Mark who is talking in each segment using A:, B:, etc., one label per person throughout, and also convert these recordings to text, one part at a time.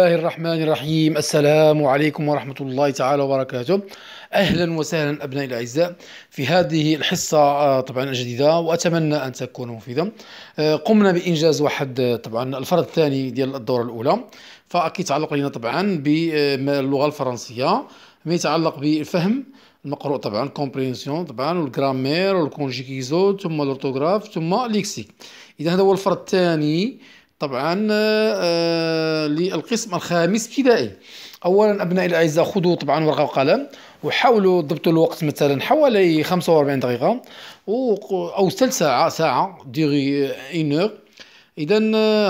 A: الله الرحمن الرحيم السلام عليكم ورحمة الله تعالى وبركاته أهلا وسهلا أبنائي الأعزاء في هذه الحصة آه، طبعا الجديدة وأتمنى أن تكون مفيدة آه، قمنا بإنجاز واحد آه، طبعا الفرد الثاني ديال الدورة الأولى فكيتعلق لنا طبعا باللغة الفرنسية ما يتعلق بالفهم المقروء طبعا كومبريسيون طبعا والجرامير والكونجيكيزو ثم الأورتوغراف ثم ليكسيك إذا هذا هو الفرد الثاني طبعا آه، آه، للقسم الخامس ابتدائي اولا ابنائي الاعزاء خذوا طبعا ورقه وقلم وحاولوا ضبطوا الوقت مثلا حوالي 45 دقيقه او ثلث ساعه ساعه ديغي اينور آه، اذا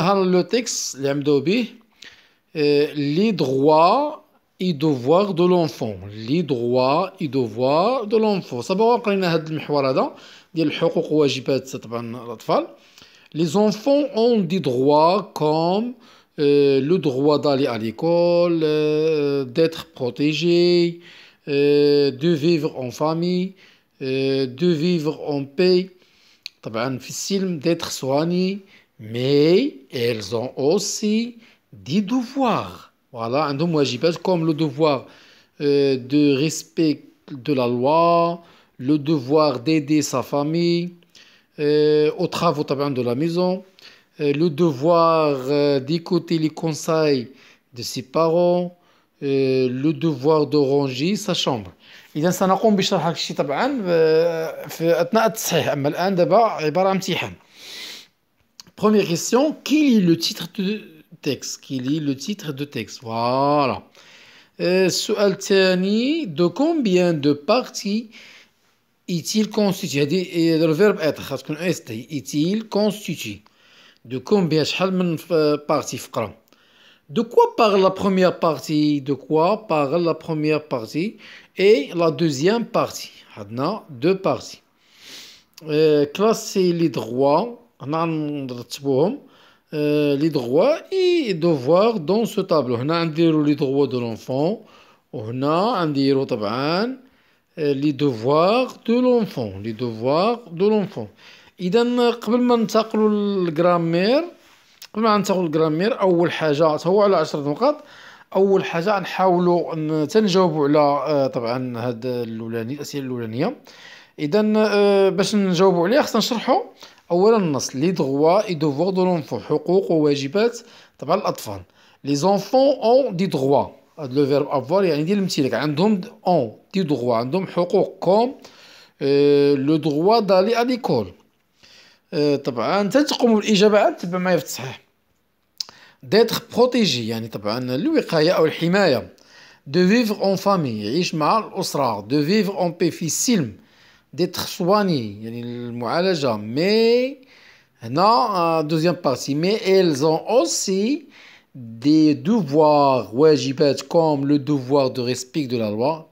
A: هان لو تيكس اللي عمدوا به لي دووا اي دوفوار دو لونفون لي دووا اي دوفوار دو لونفون صافا قرينا هذا المحور هذا ديال الحقوق وواجبات طبعا الاطفال Les enfants ont des droits comme euh, le droit d'aller à l'école, euh, d'être protégés, euh, de vivre en famille, de vivre en paix, d'être soigné, mais elles ont aussi des devoirs. Voilà, un comme le devoir de respect de la loi, le devoir d'aider sa famille, euh, aux travaux de la maison, euh, le devoir euh, d'écouter les conseils de ses parents, le devoir de ranger sa chambre. إذا سنقوم بشرح هذا الشيء طبعا في أثناء التصحيح أما الآن دابا عبارة عن امتحان. Première question, qui lit le titre de texte qui lit le titre de texte. Voilà. Euh, de combien de parties il constitué le e, verbe être est il constitué de combien de parties partie de quoi parle la première partie de quoi parle la première partie et la deuxième partie a deux parties euh, classer les droits euh, les droits et devoirs dans ce tableau هنا نديرو les droits de l'enfant droits نديرو طبعا لي دوفوار دو لونفون لي دوفوار دو لونفون اذا قبل ما ننتقلوا للجرامير قبل ما ننتقلوا للجرامير اول حاجه هو على 10 نقاط اول حاجه نحاولوا تنجاوبوا على آه، طبعا هاد الاولاني الاسئله الاولانيه اذا آه، باش نجاوبوا عليها خصنا نشرحوا اولا النص لي دغوا اي دوفوار دو لونفون حقوق وواجبات طبعا الاطفال لي زونفون اون دي دغوا le verbe avoir yani dial mtilak andhom droit le droit d'aller à l'école d'être protégé de vivre en famille de vivre en paix d'être soigné mais ils ont aussi des devoirs comme le devoir de respect de la loi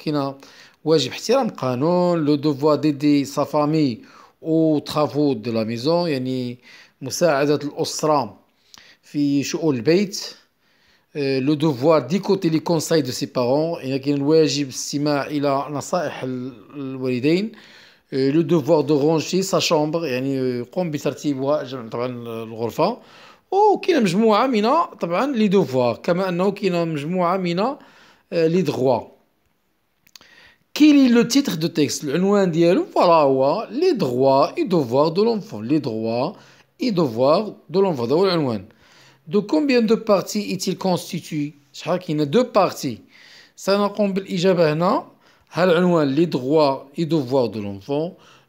A: le devoir d'aider sa famille aux travaux de la maison euh, le devoir d'écouter les conseils de ses parents euh, le devoir de ranger sa chambre euh, وكاينه مجموعه من طبعا لي دوفوار كما انه كاينه مجموعه من آه، لي دغوا كي لو تيتر دو تيكست العنوان ديالو فوالا هو لي دغوا اي دوفوار دو لونفون لي دغوا اي دوفوار دو لونفون هذا هو العنوان دو كومبيان دو بارتي ايتيل كونستيتوي شحال كاينه دو بارتي سنقوم بالاجابه هنا ها العنوان لي دغوا اي دوفوار دو لونفون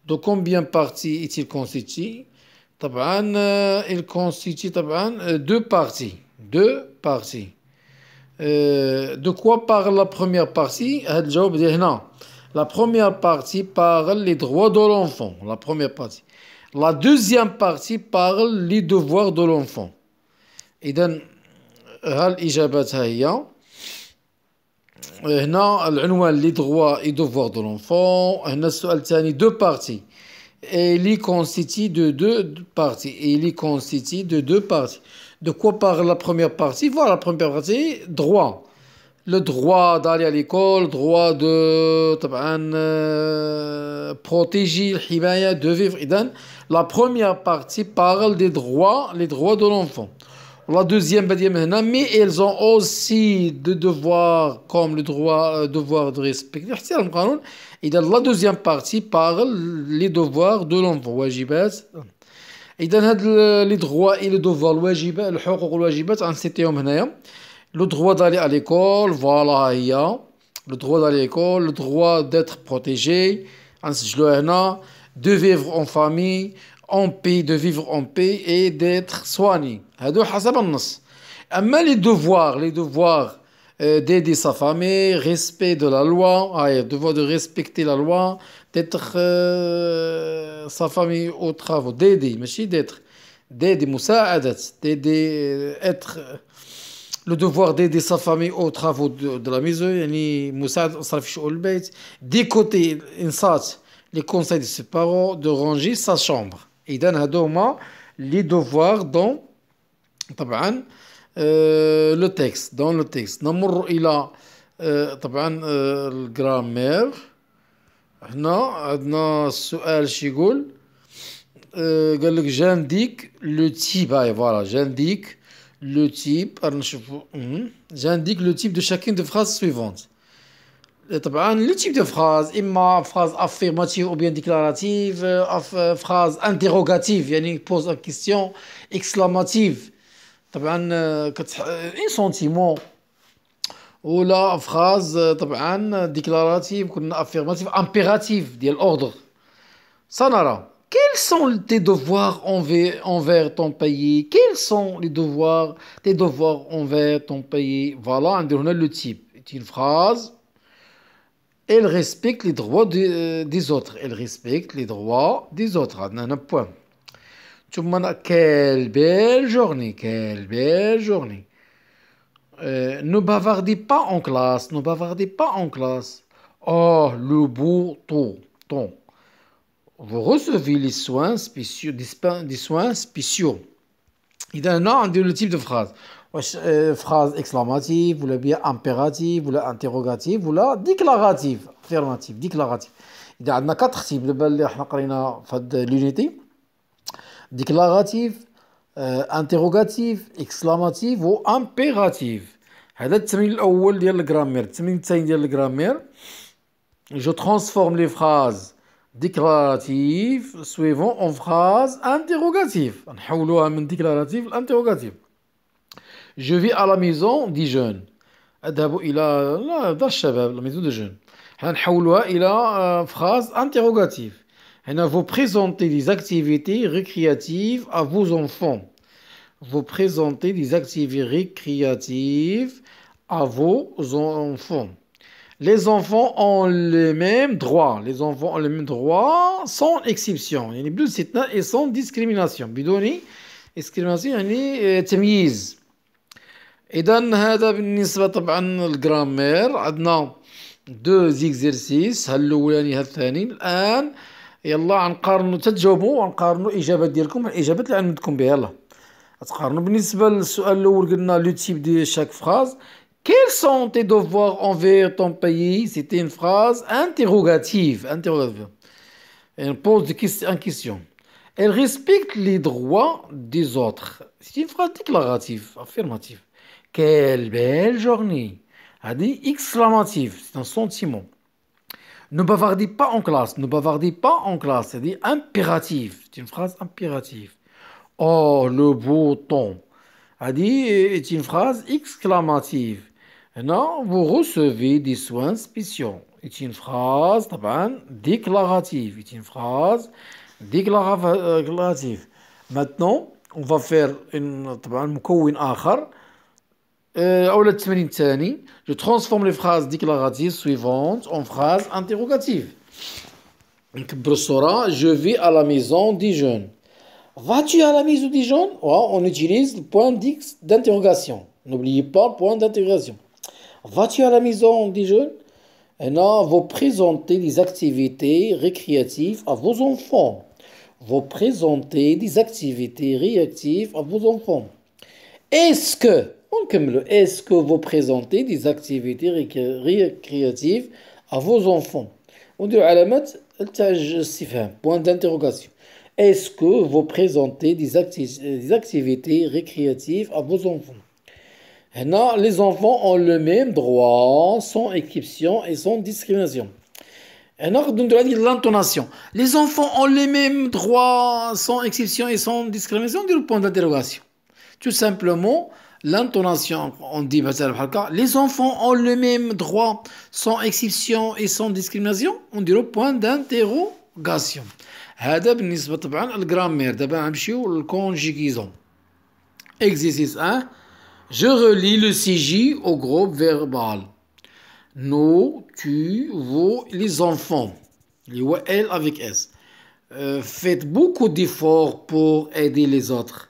A: دو كومبيان بارتي ايتيل كونستيتوي Euh, il constitue euh, deux parties. Deux parties. Euh, de quoi parle la première partie La première partie parle les droits de l'enfant. La première partie. La deuxième partie parle les devoirs de l'enfant. Et donc, les droits et devoirs de l'enfant. deux parties. Et il y constitue de deux parties. Et il constitue de deux parties. De quoi parle la première partie Voilà, la première partie, droit. Le droit d'aller à l'école, droit de euh, protéger le de vivre. la première partie parle des droits, les droits de l'enfant. La deuxième, ben, mais elles ont aussi des devoirs comme le droit, euh, devoir de respecter et dans la deuxième partie parle les devoirs de l'enfant, wajibat. Et dans les droits et les devoirs, le wajibat, le hein. Le droit d'aller à l'école, voilà a Le droit d'aller à l'école, le droit d'être protégé, hein. De vivre en famille, en paix, de vivre en paix et d'être soigné. هادو les devoirs, les devoirs euh, d'aider sa famille, respect de la loi, ah, devoir de respecter la loi, d'être euh, sa famille aux travaux, d'aider, mais d'être, d'aider, d'aider, euh, être le devoir d'aider sa famille aux travaux de, la maison, يعني مساعدة s'affiche d'écouter les conseils de ses parents, de ranger sa chambre. et donne les devoirs dont euh, le texte, dans le texte, nous à la grammaire. Nous avons euh, J'indique le type. Ah, voilà, j'indique le type. Hum, j'indique le type de chacune des phrases suivantes. Euh, le type de phrase, il ma une phrase affirmative ou bien déclarative, une phrase interrogative. Il pose une question exclamative. Un sentiment ou la phrase déclarative, affirmative, impérative كنا l'ordre. « امبيراتيف Quels sont tes devoirs envers, ton pays Quels sont les devoirs, tes devoirs envers ton pays Voilà, on a le type. C'est une phrase. Elle respecte les droits euh, des autres. Elle respecte les droits des autres. un point. Quelle belle journée, quelle belle journée. Euh, ne bavardez pas en classe, ne bavardez pas en classe. Oh, le beau ton. Vous recevez les soins spéciaux, des, soins spéciaux. Il y a un le type de phrase. Euh, phrase exclamative, ou bien impérative, ou la interrogative, ou la déclarative. Affirmative, déclarative. Il y a quatre types de l'unité. Déclaratif, interrogatif, exclamatif ou impératif. C'est le premier auquel la grammaire, le second à la grammaire. Je transforme les phrases déclaratives souvent en phrases interrogatives. On parle déclaratif déclarative interrogatif. Je vais à la maison des jeunes. D'abord, il a d'achève la maison des jeunes. On parle de là, il a euh, phrase interrogative. Vous présentez des activités récréatives à vos enfants. Vous présentez des activités récréatives à vos enfants. Les enfants ont les mêmes droits. Les enfants ont les mêmes droits sans exception. يعني بدون استثناء et sans discrimination. bidoni, discrimination يعني تمييز. إذن هذا بالنسبة طبعا الجرامير عندنا deux exercices. هل الأولاني هل الثاني الآن يلا غنقارنوا تتجاوبوا غنقارنوا الاجابات ديالكم بالاجابات اللي عندكم بها يلا غتقارنوا بالنسبه للسؤال الاول قلنا le type de chaque phrase Quels sont tes devoirs envers ton pays C'était une phrase interrogative. interrogative. Elle pose une question. Elle respecte les droits des autres. C'est une phrase déclarative, affirmative. Quelle belle journée. Elle dit exclamative, c'est un sentiment. Ne bavardez pas en classe. Ne bavardez pas en classe. cest à impératif. C'est une phrase impérative. Oh, le beau temps. c'est une phrase exclamative. Non, vous recevez des soins spéciaux. C'est une phrase déclarative. C'est une phrase euh, déclarative. Maintenant, on va faire une, un autre euh, je transforme les phrases déclaratives suivantes en phrases interrogatives. Je vis à la maison دي va Vas-tu à la maison des jeunes On utilise le point d'interrogation. N'oubliez pas le point d'interrogation. Vas-tu à la maison des Et Là, vous présentez des activités récréatives à vos enfants. Vous présentez des activités réactives à vos enfants. Est-ce que est-ce que vous présentez des activités récréatives à vos enfants On dit point d'interrogation. Est-ce que vous présentez des, activités récréatives à vos enfants eh les enfants ont le même droit, sans exception et sans discrimination. Eh l'intonation. Les enfants ont les mêmes droits, sans exception et sans discrimination, point d'interrogation. Tout simplement, l'intonation, on dit les enfants ont le même droit sans exception et sans discrimination, on dirait point d'interrogation. هذا conjugaison. Exercice 1 Je relis le CJ au groupe verbal. Nous, tu, vous, les enfants. Les avec S. Euh, faites beaucoup d'efforts pour aider les autres.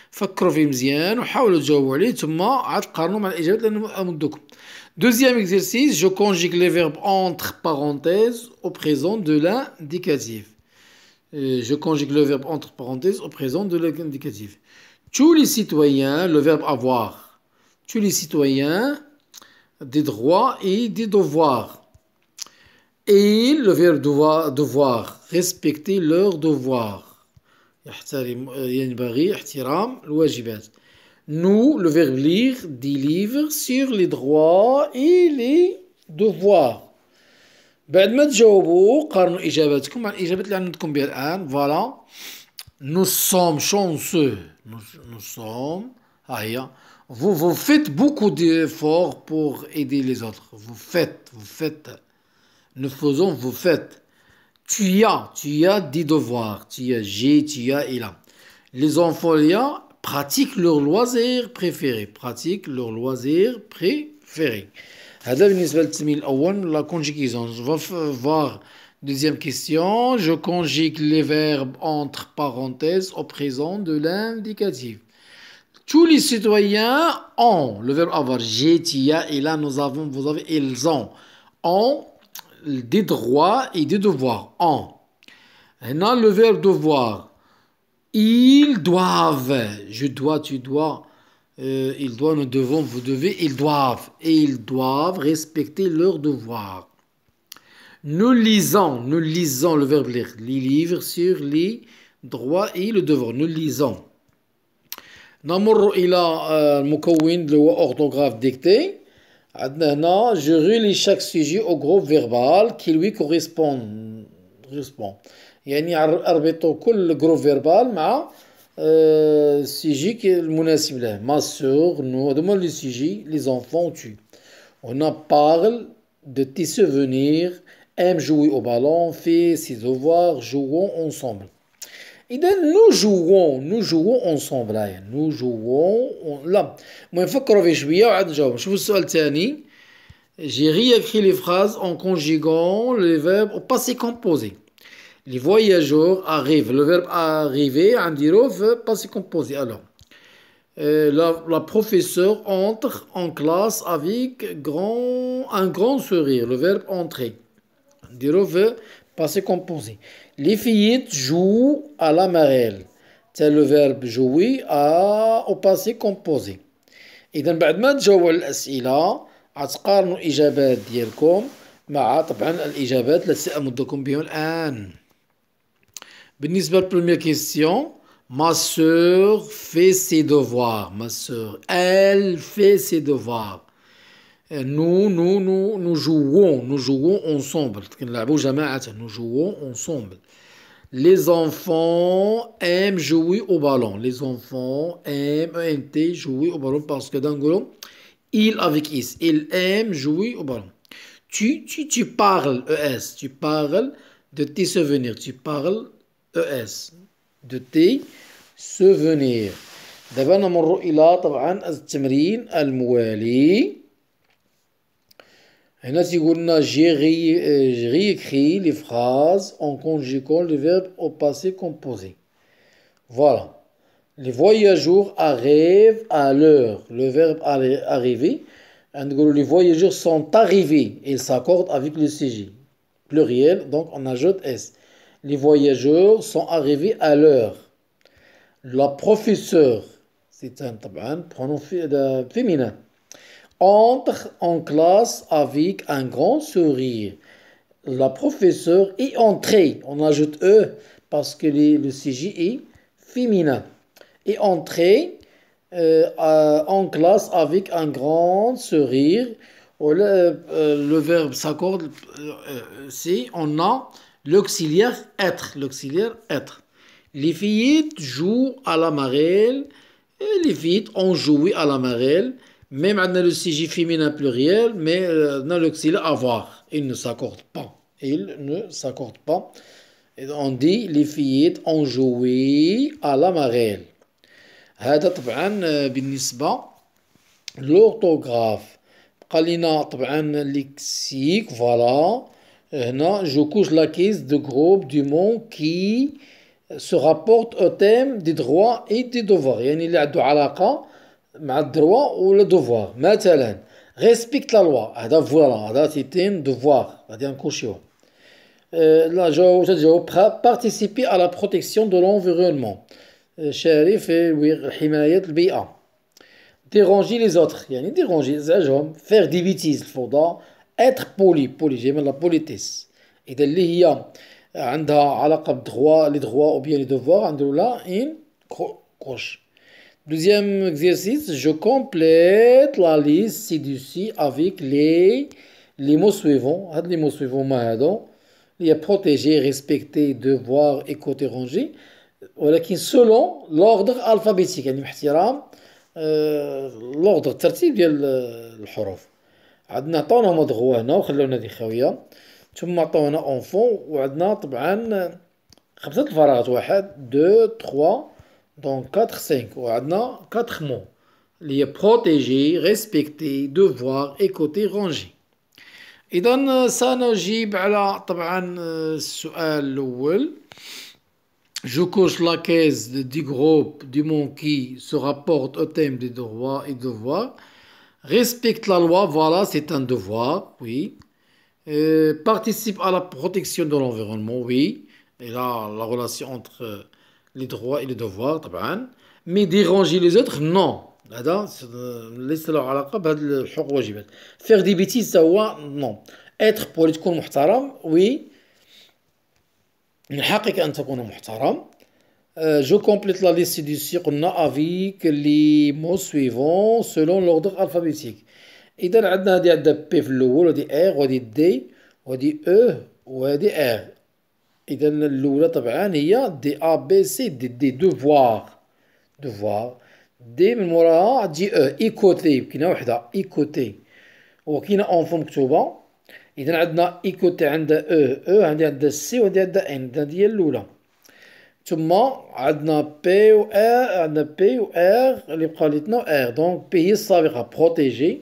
A: Deuxième exercice, je conjugue les verbes entre parenthèses au présent de l'indicatif. Euh, je conjugue le verbe entre parenthèses au présent de l'indicatif. Tous les citoyens, le verbe avoir. Tous les citoyens, des droits et des devoirs. Et le verbe devoir, devoir respecter leurs devoirs. Nous, le verbe lire, dit livre sur les droits et les devoirs. بعد ما تجاوبوا قارنوا اجاباتكم مع الاجابات ah, vous vous faites beaucoup d'efforts pour aider les autres vous faites vous faites nous faisons vous faites tu as, tu as des devoirs, tu as j'ai, tu as il Les enfants là pratiquent leur loisir préféré, pratiquent leur loisir préféré. la conjugaison. je vais voir deuxième question. Je conjugue les verbes entre parenthèses au présent de l'indicatif. Tous les citoyens ont le verbe avoir. J'ai, tu as, il nous avons, vous avez, ils ont. Ont des droits et des devoirs. En. dans le verbe devoir. Ils doivent. Je dois, tu dois. Euh, ils doivent, nous devons, vous devez. Ils doivent. Et ils doivent respecter leurs devoirs. Nous lisons, nous lisons le verbe lire. Les livres sur les droits et le devoir. Nous lisons. Namoro il a euh, le orthographe Maintenant, je relie chaque sujet au groupe verbal qui lui correspond. correspond. يعني اربطوا كل جروب فيربال sujet les le Ma soeur, nous, nous demande les sujets, les enfants, tu on parle de tes souvenirs aime jouer au ballon fait ses devoirs jouons ensemble nous jouons nous jouons ensemble là. Hein. nous jouons là ah, Je vous je J'ai réécrit les phrases en conjuguant les verbes au passé composé. Les voyageurs arrivent. Le verbe arriver, on veut passé composé. Alors, euh, la, la, professeure entre en classe avec grand, un grand sourire. Le verbe entrer. On verbe composé. Les filles jouent à la marelle. C'est le verbe jouer à, au passé composé. Et donc, après avoir à l'assila, vous allez vous les réponses. mais vous allez vous de combien Bienvenue sur la première question. Ma soeur fait ses devoirs. Ma soeur, elle fait ses devoirs. Eh, nous, nous, nous, nous jouons, nous jouons ensemble. Nous jouons ensemble. Les enfants aiment jouer au ballon. Les enfants aiment jouer au ballon parce que dans gros, il avec is, il aime jouer au ballon. Tu, tu, tu parles ES, tu parles de tes souvenirs, tu parles ES, de tes souvenirs. D'abord, allons نمر الى طبعا التمرين الموالي j'ai réécrit les phrases en les phrases verbe conjuguant passé verbe Voilà. passé voyageurs arrivent à l'heure le verbe arriver Les voyageurs sont arrivés ils s'accordent avec le sujet. pluriel donc on ajoute s les voyageurs sont arrivés à l'heure la professeure c'est un pronom féminin entre en classe avec un grand sourire. La professeure est entrée, on ajoute E parce que le CJ est féminin, et entrée euh, en classe avec un grand sourire. Euh, le, verbe s'accorde, euh, si on a l'auxiliaire être, l'auxiliaire être. Les filles jouent à la marelle, les filles ont joué à la marelle. Même le sujet féminin pluriel, mais dans euh, le style avoir, il ne s'accorde pas. Il ne s'accorde pas. On dit les filles ont joué à la marée ». C'est bien sûr, L'orthographe. Voilà. Je couche la caisse de groupe du mot qui euh, se rapporte au thème des droits et des devoirs. Il y a deux à la mais droit ou le devoir? Ma talent. Respecte la loi. Ada, devoir Ada, c'est un devoir. Ada, un coucheur. La joie, je participer à la protection de l'environnement. Chéri, euh, fait, oui, il y a un himaïet le Déranger les autres. Il y a déranger, c'est un Faire des bêtises, il faut être poli. Poli, j'ai la politesse. Et d'aller, il y a un droit, les droits ou bien les devoirs. Andula, il y Deuxième exercice, je complète la liste ci-dessus avec les, les mots suivants. Hein, les mots suivants, il y a protéger, respecter, devoir, écouter, ranger. selon l'ordre alphabétique. Euh, l'ordre الترتيب ديال الحروف عندنا عطاونا مضغو هنا وخلونا دي خاويه ثم عطاونا اونفون وعندنا طبعا خمسه الفراغات واحد دو 3 donc 4, 5. On 4 mots. Les protéger, respecter, devoir, écouter, ranger. Et سنجيب على طبعا السؤال Je coche la caisse du groupe du monde qui se rapporte au thème des droits et devoirs. Respecte la loi, voilà, c'est un devoir, oui. Euh, participe à la protection de l'environnement, oui. Et là, la relation entre euh, les droits et les devoirs, mais déranger les autres, non. Euh, bah, Faire des bêtises, ça va, non. Être politiquement oui. Euh, je complète la liste du qu'on avec les mots suivants selon l'ordre alphabétique. Il y a des A, des الأول des R des D des E des R اذا الاولى طبعا هي دي ا بي سي دي دي دوفوار دوفوار دي من موراها تجي e. او ايكوتي كاينه وحده ايكوتي وكاينه اونفو مكتوبه اذا عندنا ايكوتي عندها او او عندي عندها سي وعندي عندها ان هذه هي الاولى ثم عندنا بي و ار عندنا بي و ار اللي بقى ليتنا ار دونك بي هي السابقه بروتيجي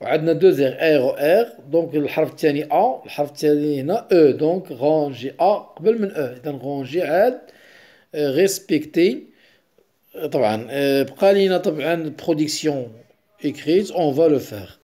A: وعندنا دوزيغ ايغ و ار دونك الحرف الثاني ا الحرف الثاني هنا او دونك غونجي ا قبل من او e. اذا غونجي عاد ريسبكتي طبعا بقى لينا طبعا برودكسيون اكريت اون فا لو فير